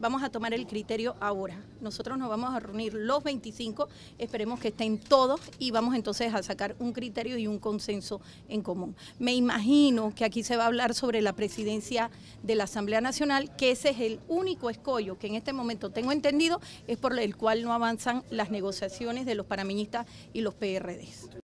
vamos a tomar el criterio ahora. Nosotros nos vamos a reunir los 25, esperemos que estén todos y vamos entonces a sacar un criterio y un consenso en común. Me imagino que aquí se va a hablar sobre la presidencia de la Asamblea Nacional, que ese es el único escollo que en este momento tengo entendido es por el cual no avanzan las negociaciones de los paraministas y los PRDs.